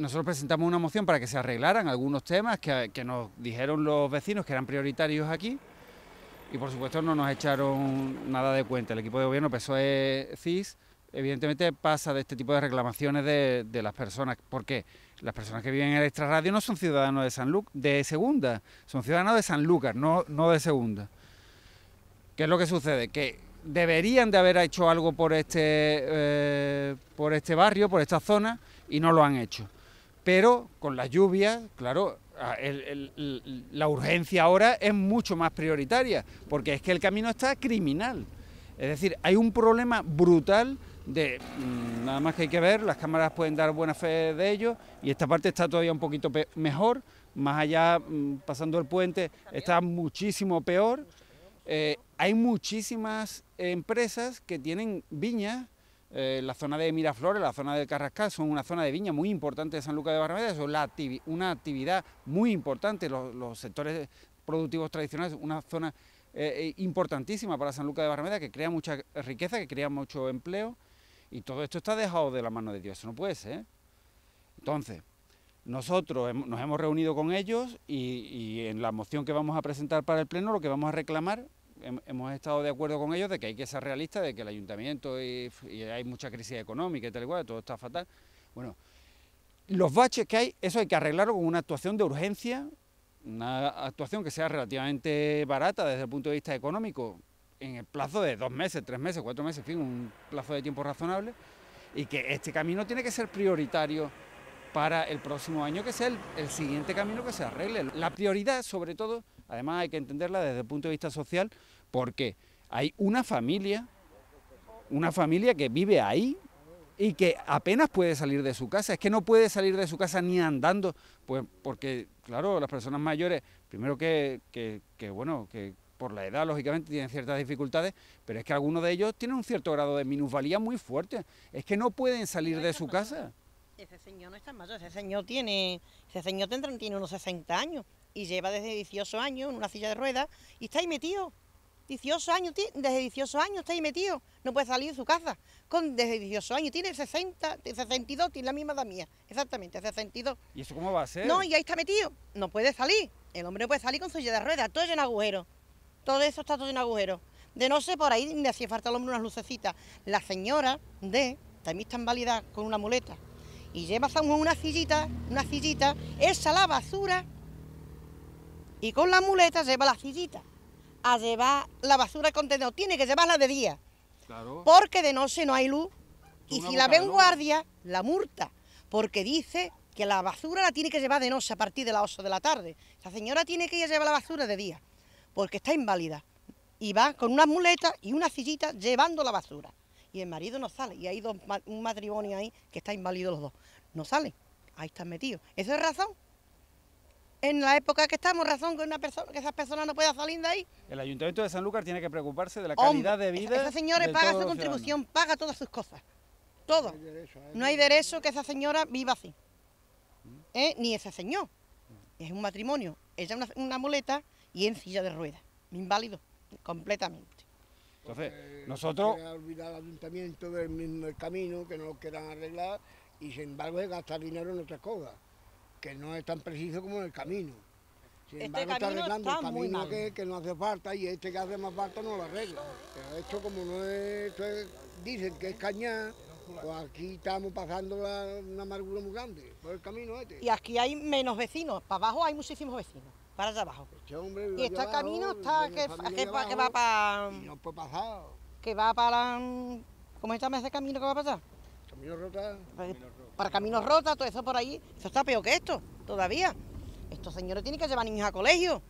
nosotros presentamos una moción para que se arreglaran algunos temas que, nos dijeron los vecinos que eran prioritarios aquí y por supuesto no nos echaron nada de cuenta. El equipo de gobierno PSOE CIS evidentemente pasa de este tipo de reclamaciones de, las personas. porque Las personas que viven en el extrarradio no son ciudadanos de San Lu de Segunda, son ciudadanos de Sanlúcar, no, no de Segunda. ¿Qué es lo que sucede? Que deberían de haber hecho algo por este, eh, por este barrio, por esta zona, y no lo han hecho pero con la lluvia, claro, la urgencia ahora es mucho más prioritaria, porque es que el camino está criminal. Es decir, hay un problema brutal de mm, nada más que hay que ver, las cámaras pueden dar buena fe de ello y esta parte está todavía un poquito mejor, más allá mm, pasando el puente está muchísimo peor. Eh, hay muchísimas empresas que tienen viñas eh, la zona de Miraflores, la zona del Carrascal, son una zona de viña muy importante de San Luca de Barrameda, son una actividad muy importante, los, sectores productivos tradicionales, una zona eh, eh, importantísima para San Lucas de Barrameda, que crea mucha riqueza, que crea mucho empleo, y todo esto está dejado de la mano de Dios, eso no puede ser. Entonces, nosotros nos hemos reunido con ellos y en la moción que vamos a presentar para el Pleno lo que vamos a reclamar hemos estado de acuerdo con ellos de que hay que ser realistas... de que el ayuntamiento y, hay mucha crisis económica y tal cual, todo está fatal. Bueno, los baches que hay, eso hay que arreglarlo con una actuación de urgencia, una actuación que sea relativamente barata desde el punto de vista económico, en el plazo de dos meses, tres meses, cuatro meses, en fin, un plazo de tiempo razonable, y que este camino tiene que ser prioritario para el próximo año, que sea el siguiente camino que se arregle. La prioridad, sobre todo, Además hay que entenderla desde el punto de vista social porque hay una familia, una familia que vive ahí y que apenas puede salir de su casa, es que no puede salir de su casa ni andando, pues porque, claro, las personas mayores, primero que, bueno, que por la edad, lógicamente, tienen ciertas dificultades, pero es que algunos de ellos tienen un cierto grado de minusvalía muy fuerte, es que no pueden salir de su casa. Ese señor no está mayor, ese señor tiene, ese señor tiene unos 60 años y lleva desde 18 años en una silla de ruedas y está ahí metido. 18 años, desde 18 años está ahí metido, no puede salir de su casa, con, desde 18 años, tiene 60, 62, tiene la misma edad mía, exactamente, 62. ¿Y eso cómo va a ser? No, y ahí está metido, no puede salir, el hombre no puede salir con su silla de ruedas, todo lleno de agujeros, todo eso está todo en de agujeros. De no sé, por ahí me hacía falta el hombre unas lucecitas. La señora de, también está inválida con una muleta, y lleva una sillita, una sillita, esa la basura y con la muleta lleva la sillita a llevar la basura contenedor. Tiene que llevarla de día. Porque de noche no hay luz. Y si la ve guardia, la multa. Porque dice que la basura la tiene que llevar de noche a partir de las 8 de la tarde. La señora tiene que llevar la basura de día. Porque está inválida. Y va con una muleta y una sillita llevando la basura. Y el marido no sale. Y hay dos, un matrimonio ahí que está inválido los dos. No sale. Ahí están metidos. Esa es razón? en la época que estamos, razón que, una persona, que esas personas no puedan salir de ahí. El Ayuntamiento de San Lucas tiene que preocuparse de la calidad de vida. Esa, esa señora paga su contribución, paga todas sus cosas. Todo. No hay derecho, que esa señora viva así. ¿Eh? Ni ese señor. Es un matrimonio. Ella es una muleta y en silla de ruedas. Inválido, completamente. Entonces, nosotros... No olvidar al ayuntamiento del mismo camino, que no lo quieran arreglar, y sin embargo es gastar dinero en otras cosas que no es tan preciso como en el camino. Sin este embargo, este camino está arreglando está el camino que, no hace falta y este que hace más falta no lo arregla. Pero esto como no es, dicen que es cañar... pues aquí estamos pasando una amargura muy grande por el camino este. Y aquí hay menos vecinos, para abajo hay muchísimos vecinos, para allá abajo. Este y este camino está que, va para... no Que va para... ¿Cómo se llama ese camino que va para allá? Camino Rota. Pues, para, Caminos Rota, todo eso por ahí. Eso está peor que esto, todavía. Estos señores tienen que llevar niños a colegio.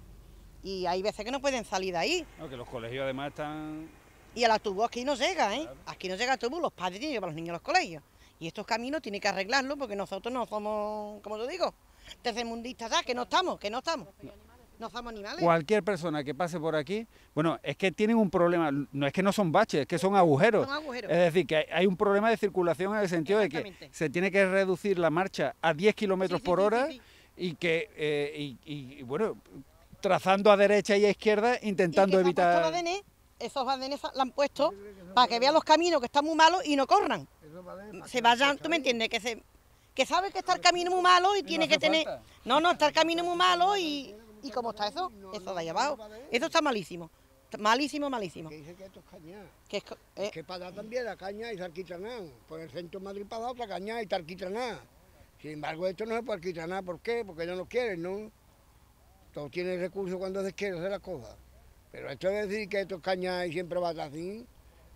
Y hay veces que no pueden salir de ahí. No, que los colegios además están... Y a la autobús aquí no llega, ¿eh? Aquí no llega el autobús, los padres tienen que llevar a los niños a los colegios. Y estos caminos tienen que arreglarlos porque nosotros no somos, como yo digo, tercermundistas, ya, Que no estamos, que no estamos. No Cualquier persona que pase por aquí, bueno, es que tienen un problema, no es que no son baches, es que son agujeros. Es decir, que hay un problema de circulación en el sentido de que se tiene que reducir la marcha a 10 kilómetros por hora y que, eh, y, bueno, trazando a derecha y a izquierda, intentando evitar... Badenes, esos badenes la han puesto para que vean los caminos que están muy malos y no corran. Se vayan, ¿tú me entiendes? Que se que sabe que está el camino muy malo y, tiene que tener... No, no, está el camino muy malo y... ¿Y cómo está eso? Eso de ahí abajo. Eso está malísimo. Malísimo, malísimo. ¿Qué dice que esto es eh. Que, para dar también la caña y se nada. Por el centro de Madrid para dar otra caña y se Sin embargo, esto no se puede nada. ¿Por qué? Porque ellos no quieren, ¿no? todo tiene recursos cuando se quiere hacer las cosas. Pero esto de decir que esto es y siempre va a estar así,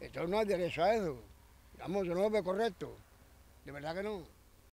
esto no hay derecho a eso. Vamos, yo no lo veo correcto. De verdad que no.